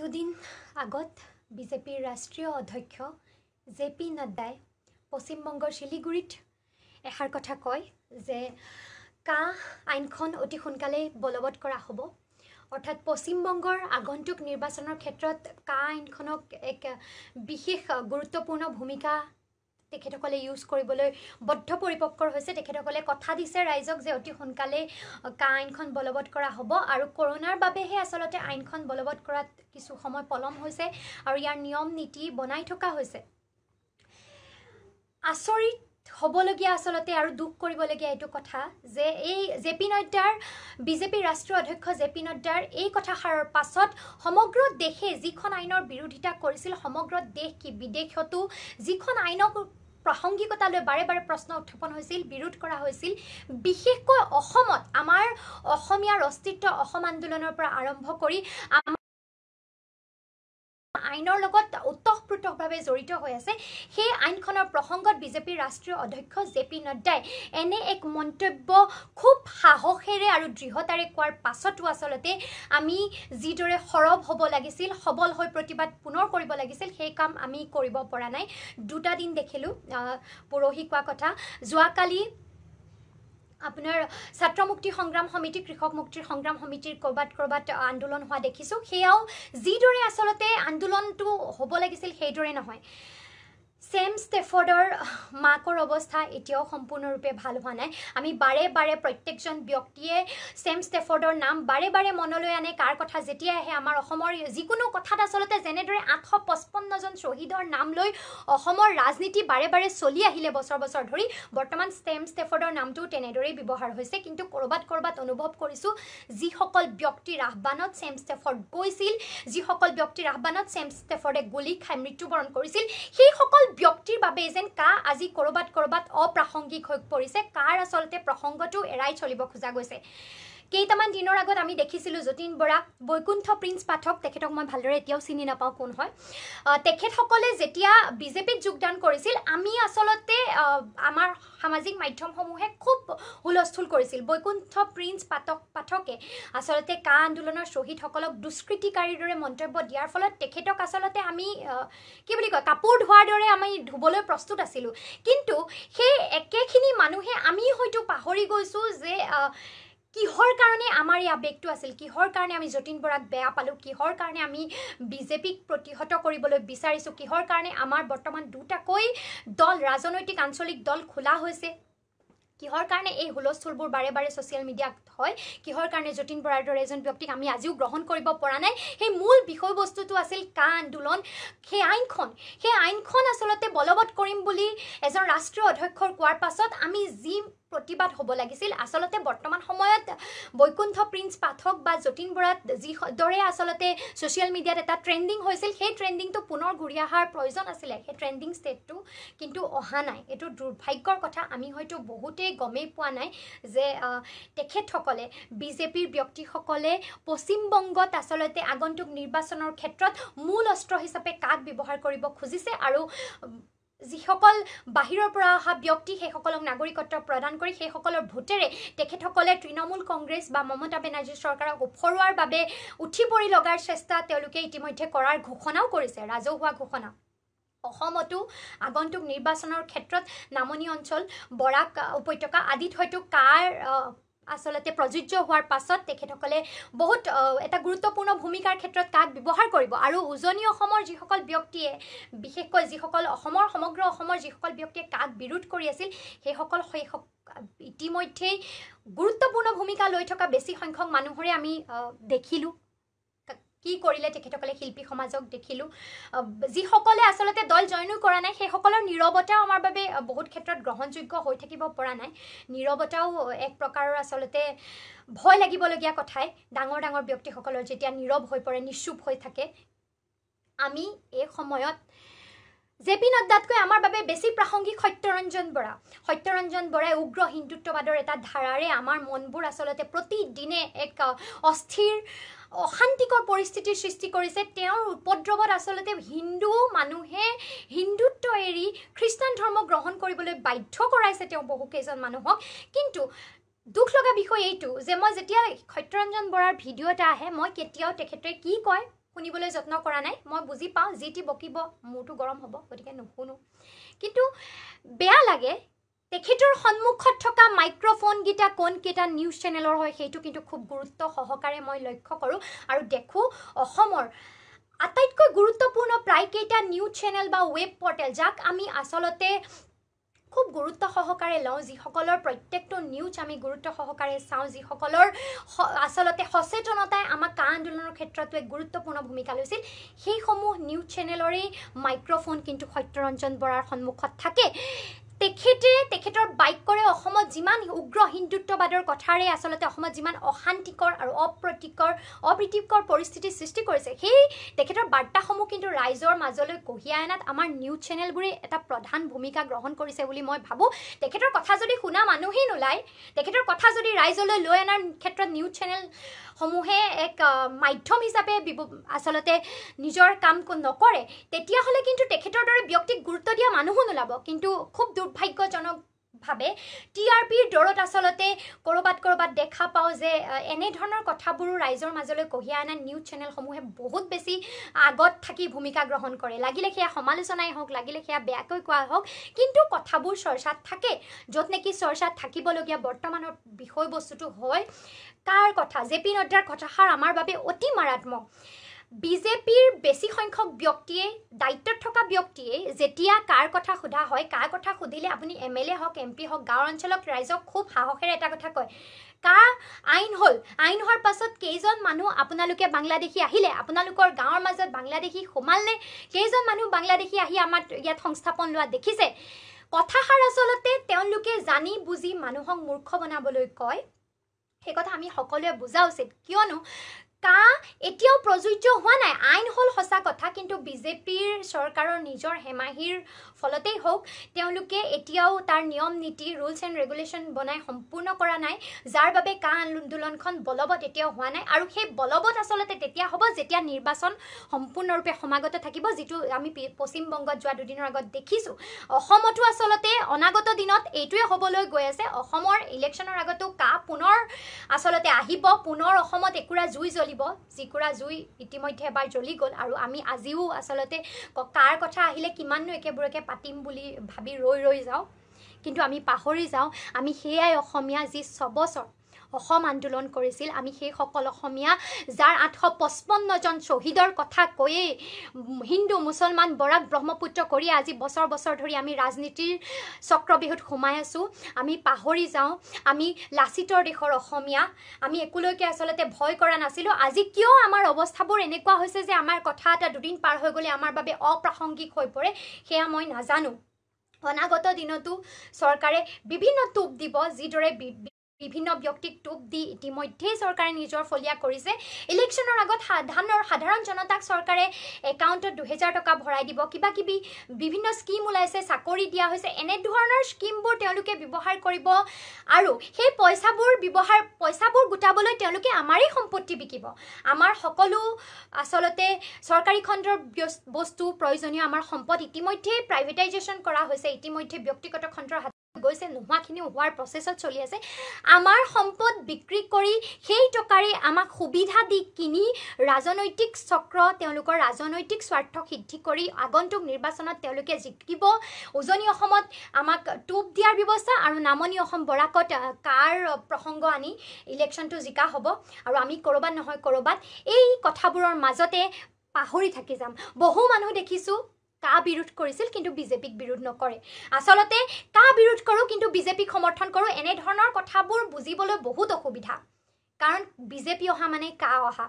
দুদিন আগত বিজেপিৰ ৰাষ্ট্ৰীয় অধ্যক্ষ জে পি নাড্ডাই পশ্চিমবংগৰ শিলিগুৰিত এষাৰ কথা কয় যে কাঁহ আইনখন অতি সোনকালেই বলবৎ কৰা হ'ব অৰ্থাৎ পশ্চিমবংগৰ আগন্তুক নিৰ্বাচনৰ ক্ষেত্ৰত কাঁহ আইনখনক এক বিশেষ গুৰুত্বপূৰ্ণ ভূমিকা তেখেতসকলে ইউজ কৰিবলৈ বদ্ধ পৰিপক্কৰ হৈছে তেখেতসকলে কথা দিছে ৰাইজক যে অতি সোনকালেই কা আইনখন বলবৎ কৰা হ'ব আৰু কৰোণাৰ বাবেহে আচলতে আইনখন বলবৎ কৰাত কিছু সময় পলম হৈছে আৰু ইয়াৰ নিয়ম নীতি বনাই থকা হৈছে আচৰিত হ'বলগীয়া আচলতে আৰু দুখ কৰিবলগীয়া এইটো কথা যে এই জে পি নাড্ডাৰ বিজেপিৰ ৰাষ্ট্ৰীয় অধ্যক্ষ জে পি নাড্ডাৰ এই কথাষাৰৰ পাছত সমগ্ৰ দেশে যিখন আইনৰ বিৰোধিতা কৰিছিল সমগ্ৰ দেশ কি বিদেশতো যিখন আইনক প্ৰাসংগিকতালৈ বাৰে বাৰে প্ৰশ্ন উত্থাপন হৈছিল বিৰোধ কৰা হৈছিল বিশেষকৈ অসমত আমাৰ অসমীয়াৰ অস্তিত্ব অসম আন্দোলনৰ পৰা আৰম্ভ কৰি আইনৰ লগত ওতঃপ্ৰোতভাৱে জড়িত হৈ আছে সেই আইনখনৰ প্ৰসংগত বিজেপিৰ ৰাষ্ট্ৰীয় অধ্যক্ষ জে পি নাড্ডাই এনে এক মন্তব্য খুব সাহসেৰে আৰু দৃঢ়তাৰে কোৱাৰ পাছতো আচলতে আমি যিদৰে সৰব হ'ব লাগিছিল সবল হৈ প্ৰতিবাদ পুনৰ কৰিব লাগিছিল সেই কাম আমি কৰিব পৰা নাই দুটা দিন দেখিলোঁ পৰহি কোৱা কথা যোৱাকালি আপোনাৰ ছাত্ৰ মুক্তি সংগ্ৰাম সমিতি কৃষক মুক্তি সংগ্ৰাম সমিতিৰ ক'ৰবাত ক'ৰবাত আন্দোলন হোৱা দেখিছোঁ সেয়াও যিদৰে আচলতে আন্দোলনটো হ'ব লাগিছিল সেইদৰে নহয় চেম ষ্টেফৰ্ডৰ মাকৰ অৱস্থা এতিয়াও সম্পূৰ্ণৰূপে ভাল হোৱা নাই আমি বাৰে বাৰে প্ৰত্যেকজন ব্যক্তিয়ে চেম ষ্টেফৰ্ডৰ নাম বাৰে বাৰে মনলৈ আনে কাৰ কথা যেতিয়াই আহে আমাৰ অসমৰ যিকোনো কথাত আচলতে যেনেদৰে আঠশ পঁচপন্নজন শ্বহীদৰ নাম লৈ অসমৰ ৰাজনীতি বাৰে বাৰে চলি আহিলে বছৰ বছৰ ধৰি বৰ্তমান চেম ষ্টেফৰ্ডৰ নামটোও তেনেদৰেই ব্যৱহাৰ হৈছে কিন্তু ক'ৰবাত ক'ৰবাত অনুভৱ কৰিছোঁ যিসকল ব্যক্তিৰ আহ্বানত চেম ষ্টেফৰ্ড গৈছিল যিসকল ব্যক্তিৰ আহ্বানত চেম ষ্টেফৰ্ডে গুলি খাই মৃত্যুবৰণ কৰিছিল সেইসকল ব্যক্তিৰ বাবে যেন কা আজি ক'ৰবাত ক'ৰবাত অপ্ৰাসংগিক হৈ পৰিছে কাৰ আচলতে প্ৰসংগটো এৰাই চলিব খোজা গৈছে কেইটামান দিনৰ আগত আমি দেখিছিলোঁ যতীন বৰা বৈকুণ্ঠ প্ৰিন্স পাঠক তেখেতক মই ভালদৰে এতিয়াও চিনি নাপাওঁ কোন হয় তেখেতসকলে যেতিয়া বিজেপিত যোগদান কৰিছিল আমি আচলতে আমাৰ সামাজিক মাধ্যমসমূহে খুব হুলস্থুল কৰিছিল বৈকুণ্ঠ প্ৰিন্স পাঠক পাঠকে আচলতে কা আন্দোলনৰ শ্বহীদসকলক দুষ্কৃতিকাৰীৰ দৰে মন্তব্য দিয়াৰ ফলত তেখেতক আচলতে আমি কি বুলি কয় কাপোৰ ধোৱাৰ দৰে আমি ধুবলৈ প্ৰস্তুত আছিলোঁ কিন্তু সেই একেখিনি মানুহে আমি হয়তো পাহৰি গৈছোঁ যে কিহৰ কাৰণে আমাৰ এই আবেগটো আছিল কিহৰ কাৰণে আমি যতীন বৰাক বেয়া পালোঁ কিহৰ কাৰণে আমি বিজেপিক প্ৰতিহত কৰিবলৈ বিচাৰিছোঁ কিহৰ কাৰণে আমাৰ বৰ্তমান দুটাকৈ দল ৰাজনৈতিক আঞ্চলিক দল খোলা হৈছে কিহৰ কাৰণে এই হুলস্থুলবোৰ বাৰে বাৰে ছ'চিয়েল মিডিয়াত হয় কিহৰ কাৰণে যতীন বৰাৰ দৰে এজন ব্যক্তিক আমি আজিও গ্ৰহণ কৰিব পৰা নাই সেই মূল বিষয়বস্তুটো আছিল কা আন্দোলন সেই আইনখন সেই আইনখন আচলতে বলবৎ কৰিম বুলি এজন ৰাষ্ট্ৰীয় অধ্যক্ষৰ কোৱাৰ পাছত আমি যি প্ৰতিবাদ হ'ব লাগিছিল আচলতে বৰ্তমান সময়ত বৈকুণ্ঠ প্ৰিন্স পাঠক বা যতীন বৰাত যিদৰে আচলতে ছ'চিয়েল মিডিয়াত এটা ট্ৰেণ্ডিং হৈছিল সেই ট্ৰেণ্ডিংটো পুনৰ ঘূৰি অহাৰ প্ৰয়োজন আছিলে সেই ট্ৰেণ্ডিং ষ্টেটটো কিন্তু অহা নাই এইটো দুৰ্ভাগ্যৰ কথা আমি হয়তো বহুতেই গমেই পোৱা নাই যে তেখেতসকলে বিজেপিৰ ব্যক্তিসকলে পশ্চিমবংগত আচলতে আগন্তুক নিৰ্বাচনৰ ক্ষেত্ৰত মূল অস্ত্ৰ হিচাপে কাক ব্যৱহাৰ কৰিব খুজিছে আৰু যিসকল বাহিৰৰ পৰা অহা ব্যক্তি সেইসকলক নাগৰিকত্ব প্ৰদান কৰি সেইসকলৰ ভোটেৰে তেখেতসকলে তৃণমূল কংগ্ৰেছ বা মমতা বেনাৰ্জী চৰকাৰক ওফৰোৱাৰ বাবে উঠি পৰি লগাৰ চেষ্টা তেওঁলোকে ইতিমধ্যে কৰাৰ ঘোষণাও কৰিছে ৰাজহুৱা ঘোষণা অসমতো আগন্তুক নিৰ্বাচনৰ ক্ষেত্ৰত নামনি অঞ্চল বৰাক উপত্যকা আদিত হয়তো কাৰ আচলতে প্ৰযোজ্য হোৱাৰ পাছত তেখেতসকলে বহুত এটা গুৰুত্বপূৰ্ণ ভূমিকাৰ ক্ষেত্ৰত কাক ব্যৱহাৰ কৰিব আৰু উজনি অসমৰ যিসকল ব্যক্তিয়ে বিশেষকৈ যিসকল অসমৰ সমগ্ৰ অসমৰ যিসকল ব্যক্তিয়ে কাক বিৰোধ কৰি আছিল সেইসকল সেইসকল ইতিমধ্যেই গুৰুত্বপূৰ্ণ ভূমিকা লৈ থকা বেছি সংখ্যক মানুহৰে আমি দেখিলোঁ কি কৰিলে তেখেতসকলে শিল্পী সমাজক দেখিলোঁ যিসকলে আচলতে দল জইনো কৰা নাই সেইসকলৰ নীৰৱতাও আমাৰ বাবে বহুত ক্ষেত্ৰত গ্ৰহণযোগ্য হৈ থাকিব পৰা নাই নীৰৱতাও এক প্ৰকাৰৰ আচলতে ভয় লাগিবলগীয়া কথাই ডাঙৰ ডাঙৰ ব্যক্তিসকলৰ যেতিয়া নীৰৱ হৈ পৰে নিচুপ হৈ থাকে আমি এই সময়ত জে পি নাড্ডাতকৈ আমাৰ বাবে বেছি প্ৰাসংগিক সত্যৰঞ্জন বৰা সত্যৰঞ্জন বৰাই উগ্ৰ হিন্দুত্ববাদৰ এটা ধাৰাৰে আমাৰ মনবোৰ আচলতে প্ৰতিদিনে এক অস্থিৰ অশান্তিকৰ পৰিস্থিতিৰ সৃষ্টি কৰিছে তেওঁৰ উপদ্ৰৱত আচলতে হিন্দু মানুহে হিন্দুত্ব এৰি খ্ৰীষ্টান ধৰ্ম গ্ৰহণ কৰিবলৈ বাধ্য কৰাইছে তেওঁ বহুকেইজন মানুহক কিন্তু দুখ লগা বিষয় এইটো যে মই যেতিয়া সত্যৰঞ্জন বৰাৰ ভিডিঅ' এটা আহে মই কেতিয়াও তেখেতে কি কয় শুনিবলৈ যত্ন কৰা নাই মই বুজি পাওঁ যি টি বকিব মূৰটো গৰম হ'ব গতিকে নুশুনো কিন্তু বেয়া লাগে তেখেতৰ সন্মুখত থকা মাইক্ৰফোনকেইটা কোনকেইটা নিউজ চেনেলৰ হয় সেইটো কিন্তু খুব গুৰুত্ব সহকাৰে মই লক্ষ্য কৰোঁ আৰু দেখোঁ অসমৰ আটাইতকৈ গুৰুত্বপূৰ্ণ প্ৰায়কেইটা নিউজ চেনেল বা ৱেব পৰ্টেল যাক আমি আচলতে খুব গুৰুত্ব সহকাৰে লওঁ যিসকলৰ প্ৰত্যেকটো নিউজ আমি গুৰুত্ব সহকাৰে চাওঁ যিসকলৰ আচলতে সচেতনতাই আমাক কা আন্দোলনৰ ক্ষেত্ৰতো এক গুৰুত্বপূৰ্ণ ভূমিকা লৈছিল সেইসমূহ নিউজ চেনেলৰেই মাইক্ৰফোন কিন্তু সত্যৰঞ্জন বৰাৰ সন্মুখত থাকে তেখেতে তেখেতৰ বাক্যৰে অসমত যিমান উগ্ৰ হিন্দুত্ববাদৰ কথাৰে আচলতে অসমত যিমান অশান্তিকৰ আৰু অপ্ৰতিকৰ অপ্ৰীতিকৰ পৰিস্থিতিৰ সৃষ্টি কৰিছে সেই তেখেতৰ বাৰ্তাসমূহ কিন্তু ৰাইজৰ মাজলৈ কঢ়িয়াই অনাত আমাৰ নিউজ চেনেলবোৰে এটা প্ৰধান ভূমিকা গ্ৰহণ কৰিছে বুলি মই ভাবোঁ তেখেতৰ কথা যদি শুনা মানুহেই নোলায় তেখেতৰ কথা যদি ৰাইজলৈ লৈ অনাৰ ক্ষেত্ৰত নিউজ চেনেলসমূহে এক মাধ্যম হিচাপে আচলতে নিজৰ কাম নকৰে তেতিয়াহ'লে কিন্তু তেখেতৰ দৰে ব্যক্তিক গুৰুত্ব দিয়া মানুহো নোলাব কিন্তু খুব দুৰ্ দুৰ্ভাগ্যজনক ভাৱে টি আৰ পিৰ দৰত আচলতে ক'ৰবাত ক'ৰবাত দেখা পাওঁ যে এনেধৰণৰ কথাবোৰো ৰাইজৰ মাজলৈ কঢ়িয়াই অনা নিউজ চেনেলসমূহে বহুত বেছি আগত থাকি ভূমিকা গ্ৰহণ কৰে লাগিলে সেয়া সমালোচনাই হওক লাগিলে সেয়া বেয়াকৈ কোৱাই হওক কিন্তু কথাবোৰ চৰ্চাত থাকে য'ত নেকি চৰ্চাত থাকিবলগীয়া বৰ্তমানৰ বিষয়বস্তুটো হয় কাৰ কথা জে পি নড্ডাৰ কথাষাৰ আমাৰ বাবে অতি মাৰাত্মক বিজেপিৰ বেছি সংখ্যক ব্যক্তিয়ে দায়িত্বত থকা ব্যক্তিয়ে যেতিয়া কাৰ কথা সোধা হয় কাৰ কথা সুধিলে আপুনি এম এল এ হওক এম পি হওক গাঁৱৰ অঞ্চলত ৰাইজক খুব সাহসেৰে এটা কথা কয় কা আইন হ'ল আইন হোৱাৰ পাছত কেইজন মানুহ আপোনালোকে বাংলাদেশী আহিলে আপোনালোকৰ গাঁৱৰ মাজত বাংলাদেশী সোমালনে কেইজন মানুহ বাংলাদেশী আহি আমাৰ ইয়াত সংস্থাপন লোৱা দেখিছে কথাষাৰ আচলতে তেওঁলোকে জানি বুজি মানুহক মূৰ্খ বনাবলৈ কয় সেই কথা আমি সকলোৱে বুজা উচিত কিয়নো কা এতিয়াও প্ৰযোজ্য হোৱা নাই আইন হ'ল কিন্তু বিজেপিৰ চৰকাৰৰ নিজৰ হেমাহিৰ ফলতেই হওক তেওঁলোকে এতিয়াও তাৰ নিয়ম নীতি ৰুলছ এণ্ড ৰেগুলেশ্যন বনাই সম্পূৰ্ণ কৰা নাই যাৰ বাবে কা আন্দোলনখন বলবৎ এতিয়াও হোৱা নাই আৰু সেই বলবৎ আচলতে তেতিয়া হ'ব যেতিয়া নিৰ্বাচন সম্পূৰ্ণৰূপে সমাগত থাকিব যিটো আমি পশ্চিমবংগত যোৱা দুদিনৰ আগত দেখিছোঁ অসমতো আচলতে অনাগত দিনত এইটোৱে হ'বলৈ গৈ আছে অসমৰ ইলেকশ্যনৰ আগতো কা পুনৰ আচলতে আহিব পুনৰ অসমত একুৰা জুই জ্বলিব যিকুৰা জুই ইতিমধ্যে এবাৰ জ্বলি গ'ল আৰু আমি আজিও আজিও আচলতে কাৰ কথা আহিলে কিমাননো একেবোৰকে পাতিম বুলি ভাবি ৰৈ ৰৈ যাওঁ কিন্তু আমি পাহৰি যাওঁ আমি সেয়াই অসমীয়া যি ছবছৰ অসম আন্দোলন কৰিছিল আমি সেইসকল অসমীয়া যাৰ আঠশ পঁচপন্নজন শ্বহীদৰ কথা কৈয়ে হিন্দু মুছলমান বৰাক ব্ৰহ্মপুত্ৰ কৰি আজি বছৰ বছৰ ধৰি আমি ৰাজনীতিৰ চক্ৰবিহুত সোমাই আছোঁ আমি পাহৰি যাওঁ আমি লাচিতৰ দেশৰ অসমীয়া আমি একোলৈকে আচলতে ভয় কৰা নাছিলোঁ আজি কিয় আমাৰ অৱস্থাবোৰ এনেকুৱা হৈছে যে আমাৰ কথা এটা দুদিন পাৰ হৈ গ'লে আমাৰ বাবে অপ্ৰাসংগিক হৈ পৰে সেয়া মই নাজানো অনাগত দিনতো চৰকাৰে বিভিন্ন টোপ দিব যিদৰে বিভিন্ন ব্যক্তিক টোপ দি ইতিমধ্যেই চৰকাৰে নিজৰ ফলীয়া কৰিছে ইলেকশ্যনৰ আগত সাধাৰণ সাধাৰণ জনতাক চৰকাৰে একাউণ্টত দুহেজাৰ টকা ভৰাই দিব কিবা কিবি বিভিন্ন স্কীম ওলাইছে চাকৰি দিয়া হৈছে এনেধৰণৰ স্কীমবোৰ তেওঁলোকে ব্যৱহাৰ কৰিব আৰু সেই পইচাবোৰ ব্যৱহাৰ পইচাবোৰ গোটাবলৈ তেওঁলোকে আমাৰেই সম্পত্তি বিকিব আমাৰ সকলো আচলতে চৰকাৰী খণ্ডৰ বস্তু প্ৰয়োজনীয় আমাৰ সম্পদ ইতিমধ্যেই প্ৰাইভেটাইজেশ্যন কৰা হৈছে ইতিমধ্যে ব্যক্তিগত খণ্ডৰ গৈছে নোহোৱাখিনি হোৱাৰ প্ৰচেছত চলি আছে আমাৰ সম্পদ বিক্ৰী কৰি সেই টকাৰে আমাক সুবিধা দি কিনি ৰাজনৈতিক চক্ৰ তেওঁলোকৰ ৰাজনৈতিক স্বাৰ্থ সিদ্ধি কৰি আগন্তুক নিৰ্বাচনত তেওঁলোকে জিকিব উজনি অসমত আমাক টোপ দিয়াৰ ব্যৱস্থা আৰু নামনি অসম বৰাকত কাৰ প্ৰসংগ আনি ইলেকশ্যনটো জিকা হ'ব আৰু আমি ক'ৰবাত নহয় ক'ৰবাত এই কথাবোৰৰ মাজতে পাহৰি থাকি যাম বহু মানুহ দেখিছোঁ কা বিৰোধ কৰিছিল কিন্তু বিজেপিক বিৰোধ নকৰে আচলতে কা বিৰোধ কৰোঁ কিন্তু বিজেপিক সমৰ্থন কৰোঁ এনেধৰণৰ কথাবোৰ বুজিবলৈ বহুত অসুবিধা কাৰণ বিজেপি অহা মানে কা অহা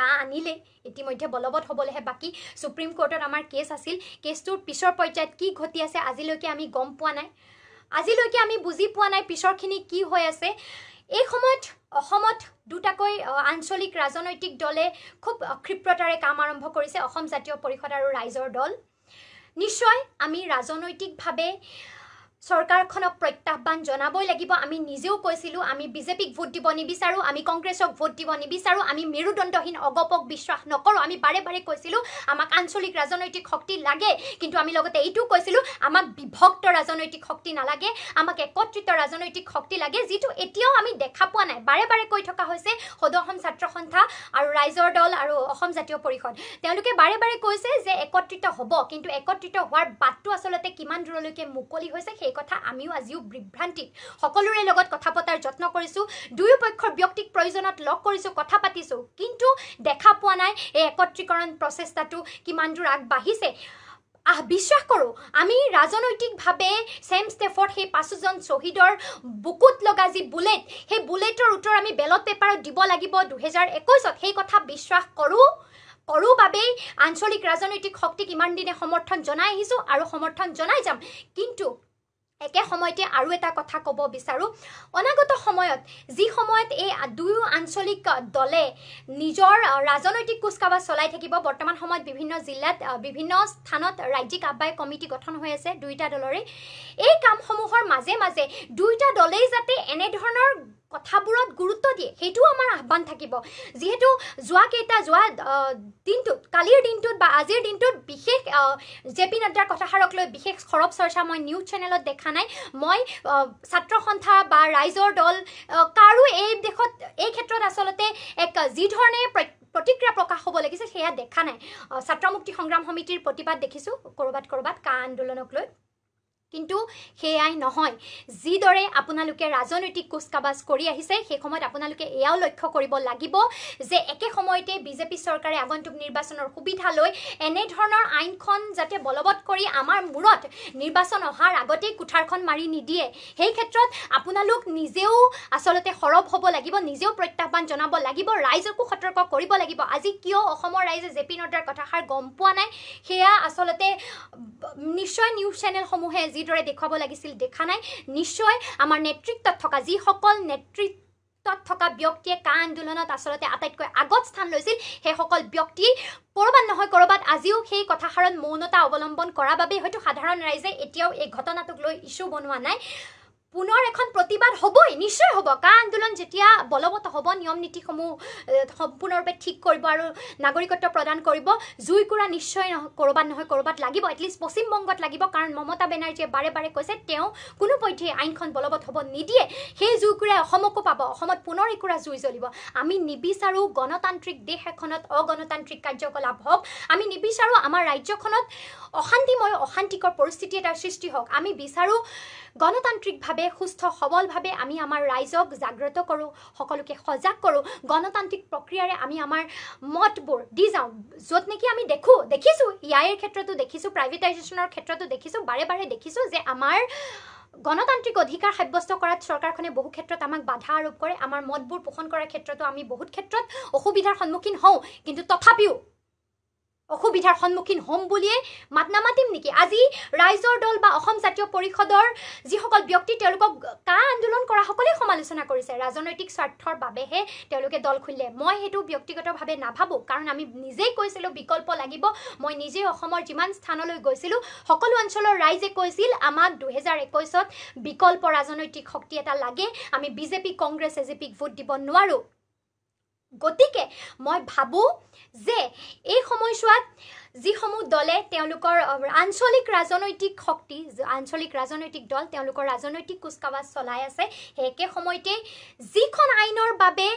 কা আনিলে ইতিমধ্যে বলবৎ হ'বলৈহে বাকী চুপ্ৰীম কোৰ্টত আমাৰ কেছ আছিল কেছটোৰ পিছৰ পৰ্যায়ত কি ঘটি আছে আজিলৈকে আমি গম পোৱা নাই আজিলৈকে আমি বুজি পোৱা নাই পিছৰখিনি কি হৈ আছে এই সময়ত অসমত দুটাকৈ আঞ্চলিক ৰাজনৈতিক দলে খুব ক্ষীপ্ৰতাৰে কাম আৰম্ভ কৰিছে অসম জাতীয় পৰিষদ আৰু ৰাইজৰ দল নিশ্চয় আমি ৰাজনৈতিকভাৱে চৰকাৰখনক প্ৰত্যাহ্বান জনাবই লাগিব আমি নিজেও কৈছিলোঁ আমি বিজেপিক ভোট দিব নিবিচাৰোঁ আমি কংগ্ৰেছক ভোট দিব নিবিচাৰোঁ আমি মেৰুদণ্ডহীন অগপক বিশ্বাস নকৰোঁ আমি বাৰে বাৰে কৈছিলোঁ আমাক আঞ্চলিক ৰাজনৈতিক শক্তি লাগে কিন্তু আমি লগতে এইটোও কৈছিলোঁ আমাক বিভক্ত ৰাজনৈতিক শক্তি নালাগে আমাক একত্ৰিত ৰাজনৈতিক শক্তি লাগে যিটো এতিয়াও আমি দেখা পোৱা নাই বাৰে বাৰে কৈ থকা হৈছে সদৌ অসম ছাত্ৰ সন্থা আৰু ৰাইজৰ দল আৰু অসম জাতীয় পৰিষদ তেওঁলোকে বাৰে বাৰে কৈছে যে একত্ৰিত হ'ব কিন্তু একত্ৰিত হোৱাৰ বাটটো আচলতে কিমান দূৰলৈকে মুকলি হৈছে এই কথা আমিও আজিও বিভ্ৰান্তিত সকলোৰে লগত কথা পতাৰ যত্ন কৰিছোঁ দুয়ো পক্ষৰ ব্যক্তিক প্ৰয়োজনত লগ কৰিছোঁ কথা পাতিছোঁ কিন্তু দেখা পোৱা নাই এই একত্ৰীকৰণ প্ৰচেষ্টাটো কিমান দূৰ আগবাঢ়িছে আহ বিশ্বাস কৰোঁ আমি ৰাজনৈতিকভাৱে ছেম ষ্টেফত সেই পাঁচোজন শ্বহীদৰ বুকুত লগা যি বুলেট সেই বুলেটৰ উত্তৰ আমি বেলত পেপাৰত দিব লাগিব দুহেজাৰ একৈছত সেই কথা বিশ্বাস কৰোঁ কৰোঁ বাবেই আঞ্চলিক ৰাজনৈতিক শক্তিক ইমান দিনে সমৰ্থন জনাই আহিছোঁ আৰু সমৰ্থন জনাই যাম কিন্তু একে সময়তে আৰু এটা কথা ক'ব বিচাৰোঁ অনাগত সময়ত যি সময়ত এই দুয়ো আঞ্চলিক দলে নিজৰ ৰাজনৈতিক কুচকাৱাজ চলাই থাকিব বৰ্তমান সময়ত বিভিন্ন জিলাত বিভিন্ন স্থানত ৰাজ্যিক আহ্বায়ক কমিটি গঠন হৈ আছে দুয়োটা দলৰে এই কামসমূহৰ মাজে মাজে দুয়োটা দলেই যাতে এনেধৰণৰ কথাবোৰত গুৰুত্ব দিয়ে সেইটোও আমাৰ আহ্বান থাকিব যিহেতু যোৱা কেইটা যোৱা দিনটোত কালিৰ দিনটোত বা আজিৰ দিনটোত বিশেষ জে পি নাড্ডাৰ কথাষাৰক লৈ বিশেষ সৰব চৰ্চা মই নিউজ চেনেলত দেখা নাই মই ছাত্ৰ সন্থা বা ৰাইজৰ দল কাৰো এই দেশত এই ক্ষেত্ৰত আচলতে এক যিধৰণে প্ৰতিক্ৰিয়া প্ৰকাশ হ'ব লাগিছে সেয়া দেখা নাই ছাত্ৰমুক্তি সংগ্ৰাম সমিতিৰ প্ৰতিবাদ দেখিছোঁ ক'ৰবাত ক'ৰবাত কা আন্দোলনক লৈ কিন্তু সেয়াই নহয় যিদৰে আপোনালোকে ৰাজনৈতিক কুচকাবাজ কৰি আহিছে সেই সময়ত আপোনালোকে এয়াও লক্ষ্য কৰিব লাগিব যে একে সময়তে বিজেপি চৰকাৰে আগন্তুক নিৰ্বাচনৰ সুবিধা লৈ এনেধৰণৰ আইনখন যাতে বলবৎ কৰি আমাৰ মূৰত নিৰ্বাচন অহাৰ আগতেই কুঠাৰখন মাৰি নিদিয়ে সেই ক্ষেত্ৰত আপোনালোক নিজেও আচলতে সৰব হ'ব লাগিব নিজেও প্ৰত্যাহ্বান জনাব লাগিব ৰাইজকো সতৰ্ক কৰিব লাগিব আজি কিয় অসমৰ ৰাইজে জে পি নড্ডাৰ কথাষাৰ গম পোৱা নাই সেয়া আচলতে নিশ্চয় নিউজ চেনেলসমূহে যি যিদৰে দেখুৱাব লাগিছিল দেখা নাই নিশ্চয় আমাৰ নেতৃত্বত থকা যিসকল নেতৃত্ব থকা ব্যক্তিয়ে কা আন্দোলনত আচলতে আটাইতকৈ আগত স্থান লৈছিল সেইসকল ব্যক্তি ক'ৰবাত নহয় ক'ৰবাত আজিও সেই কথাষাৰত মৌনতা অৱলম্বন কৰাৰ বাবে হয়তো সাধাৰণ ৰাইজে এতিয়াও এই ঘটনাটোক লৈ ইছ্যু বনোৱা নাই পুনৰ এখন প্ৰতিবাদ হ'বই নিশ্চয় হ'ব কা আন্দোলন যেতিয়া বলৱৎ হ'ব নিয়ম নীতিসমূহ সম্পূৰ্ণৰূপে ঠিক কৰিব আৰু নাগৰিকত্ব প্ৰদান কৰিব জুইকুৰা নিশ্চয় নহয় ক'ৰবাত নহয় ক'ৰবাত লাগিব এটলিষ্ট পশ্চিমবংগত লাগিব কাৰণ মমতা বেনাৰ্জীয়ে বাৰে বাৰে কৈছে তেওঁ কোনোপধ্যে আইনখন বলৱৎ হ'ব নিদিয়ে সেই জুইকুৰাই অসমকো পাব অসমত পুনৰ একুৰা জুই জ্বলিব আমি নিবিচাৰোঁ গণতান্ত্ৰিক দেশ এখনত অগণতান্ত্ৰিক কাৰ্যকলাপ হওক আমি নিবিচাৰোঁ আমাৰ ৰাজ্যখনত অশান্তিময় অশান্তিকৰ পৰিস্থিতি এটাৰ সৃষ্টি হওক আমি বিচাৰোঁ গণতান্ত্ৰিকভাৱে সুস্থ সবলভাৱে আমি আমাৰ ৰাইজক জাগ্ৰত কৰোঁ সকলোকে সজাগ কৰোঁ গণতান্ত্ৰিক প্ৰক্ৰিয়াৰে আমি আমাৰ মতবোৰ দি যাওঁ য'ত নেকি আমি দেখোঁ দেখিছোঁ ই ইয়াৰ ক্ষেত্ৰতো দেখিছোঁ প্ৰাইভেটাইজেশ্যনৰ ক্ষেত্ৰতো দেখিছোঁ বাৰে বাৰে দেখিছোঁ যে আমাৰ গণতান্ত্ৰিক অধিকাৰ সাব্যস্ত কৰাত চৰকাৰখনে বহু ক্ষেত্ৰত আমাক বাধা আৰোপ কৰে আমাৰ মতবোৰ পোষণ কৰাৰ ক্ষেত্ৰতো আমি বহুত ক্ষেত্ৰত অসুবিধাৰ সন্মুখীন হওঁ কিন্তু তথাপিও অসুবিধাৰ সন্মুখীন হ'ম বুলিয়েই মাত নামাতিম নেকি আজি ৰাইজৰ দল বা অসম জাতীয় পৰিষদৰ যিসকল ব্যক্তি তেওঁলোকক কা আন্দোলন কৰা কৰাসকলেই সমালোচনা কৰিছে ৰাজনৈতিক স্বাৰ্থৰ বাবেহে তেওঁলোকে দল খুলিলে মই সেইটো ব্যক্তিগতভাৱে নাভাবোঁ কাৰণ আমি নিজেই কৈছিলোঁ বিকল্প লাগিব মই নিজেই অসমৰ যিমান স্থানলৈ গৈছিলোঁ সকলো অঞ্চলৰ ৰাইজে কৈছিল আমাক দুহেজাৰ একৈছত বিকল্প ৰাজনৈতিক শক্তি এটা লাগে আমি BJP Congress A J P vote দিব নোৱাৰোঁ গতিকে মই ভাবোঁ যে এই সময়ছোৱাত যিসমূহ দলে তেওঁলোকৰ আঞ্চলিক ৰাজনৈতিক শক্তি আঞ্চলিক ৰাজনৈতিক দল তেওঁলোকৰ ৰাজনৈতিক কুচকাৱাজ চলাই আছে সেই একে সময়তেই যিখন আইনৰ বাবে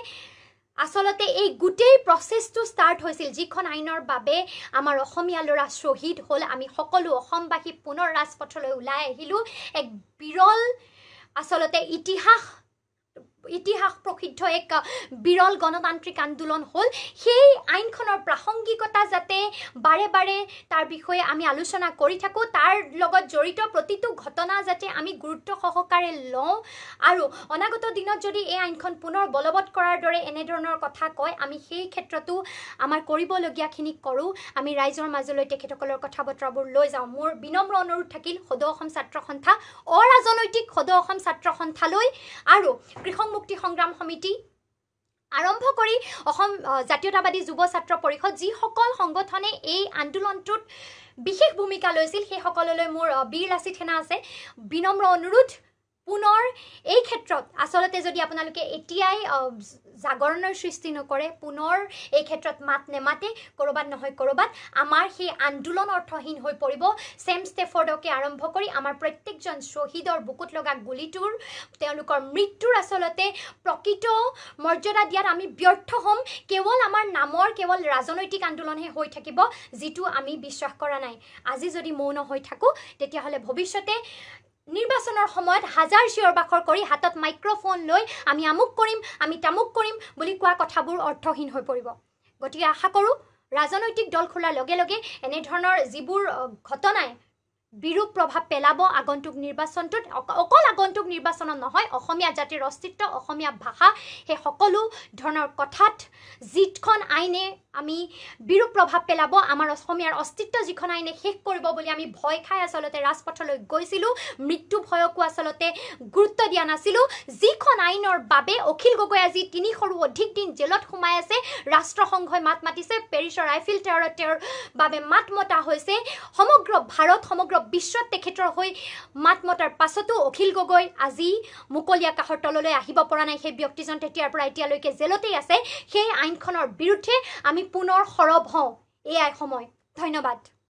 আচলতে এই গোটেই প্ৰচেছটো ষ্টাৰ্ট হৈছিল যিখন আইনৰ বাবে আমাৰ অসমীয়া ল'ৰা শ্বহীদ হ'ল আমি সকলো অসমবাসী পুনৰ ৰাজপথলৈ ওলাই আহিলোঁ এক বিৰল আচলতে ইতিহাস ইতিহাস প্ৰসিদ্ধ এক বিৰল গণতান্ত্ৰিক আন্দোলন হ'ল সেই আইনখনৰ প্ৰাসংগিকতা যাতে বাৰে বাৰে তাৰ বিষয়ে আমি আলোচনা কৰি থাকোঁ তাৰ লগত জড়িত প্ৰতিটো ঘটনা যাতে আমি গুৰুত্ব সহকাৰে লওঁ আৰু অনাগত দিনত যদি এই আইনখন পুনৰ বলবৎ কৰাৰ দৰে এনেধৰণৰ কথা কয় আমি সেই ক্ষেত্ৰতো আমাৰ কৰিবলগীয়াখিনি কৰোঁ আমি ৰাইজৰ মাজলৈ তেখেতসকলৰ কথা বতৰাবোৰ লৈ যাওঁ মোৰ বিনম্ৰ অনুৰোধ থাকিল সদৌ অসম ছাত্ৰ সন্থা অৰাজনৈতিক সদৌ অসম ছাত্ৰ সন্থালৈ আৰু কৃষক মুক্তি সংগ্ৰাম সমিতি আৰম্ভ কৰি অসম জাতীয়তাবাদী যুৱ ছাত্ৰ পৰিষদ যিসকল সংগঠনে এই আন্দোলনটোত বিশেষ ভূমিকা লৈছিল সেইসকললৈ মোৰ বীৰ লাচিত সেনা আছে বিনম্ৰ অনুৰোধ পুনৰ এই ক্ষেত্ৰত আচলতে যদি আপোনালোকে এতিয়াই জাগৰণৰ সৃষ্টি নকৰে পুনৰ এই ক্ষেত্ৰত মাত নেমাতে ক'ৰবাত নহয় ক'ৰবাত আমাৰ সেই আন্দোলন অৰ্থহীন হৈ পৰিব ছেম ষ্টেফৰ্ডকে আৰম্ভ কৰি আমাৰ প্ৰত্যেকজন শ্বহীদৰ বুকুত লগা গুলিটোৰ তেওঁলোকৰ মৃত্যুৰ আচলতে প্ৰকৃত মৰ্যাদা দিয়াত আমি ব্যৰ্থ হ'ম কেৱল আমাৰ নামৰ কেৱল ৰাজনৈতিক আন্দোলনহে হৈ থাকিব যিটো আমি বিশ্বাস কৰা নাই আজি যদি মৌন হৈ থাকোঁ তেতিয়াহ'লে ভৱিষ্যতে নিৰ্বাচনৰ সময়ত হাজাৰ চিঞৰ বাখৰ কৰি হাতত মাইক্ৰফোন লৈ আমি আমুক কৰিম আমি তামুক কৰিম বুলি কোৱা কথাবোৰ অৰ্থহীন হৈ পৰিব গতিকে আশা কৰোঁ ৰাজনৈতিক দল খোলাৰ লগে লগে এনেধৰণৰ যিবোৰ ঘটনাই বিৰূপ প্ৰভাৱ পেলাব আগন্তুক নিৰ্বাচনটোত অকল আগন্তুক নিৰ্বাচনত নহয় অসমীয়া জাতিৰ অস্তিত্ব অসমীয়া ভাষা সেই সকলো ধৰণৰ কথাত যিখন আইনে আমি বিৰূপ প্ৰভাৱ পেলাব আমাৰ অসমীয়াৰ অস্তিত্ব যিখন আইনে শেষ কৰিব বুলি আমি ভয় খাই আচলতে ৰাজপথলৈ গৈছিলোঁ মৃত্যু ভয়কো আচলতে গুৰুত্ব দিয়া নাছিলোঁ যিখন আইনৰ বাবে অখিল গগৈ আজি তিনিশৰো অধিক দিন জেলত সোমাই আছে ৰাষ্ট্ৰসংঘই মাত মাতিছে পেৰিছৰ আইফিল টাৱাৰত তেওঁৰ বাবে মাত মতা হৈছে সমগ্ৰ ভাৰত সমগ্ৰ বিশ্বত তেখেতৰ হৈ মাত মতাৰ পাছতো অখিল গগৈ আজি মুকলি আকাশৰ তললৈ আহিব পৰা নাই সেই ব্যক্তিজন তেতিয়াৰ পৰা এতিয়ালৈকে জেলতেই আছে সেই আইনখনৰ বিৰুদ্ধে আমি পুনৰ সৰব হওঁ এয়াই সময় ধন্যবাদ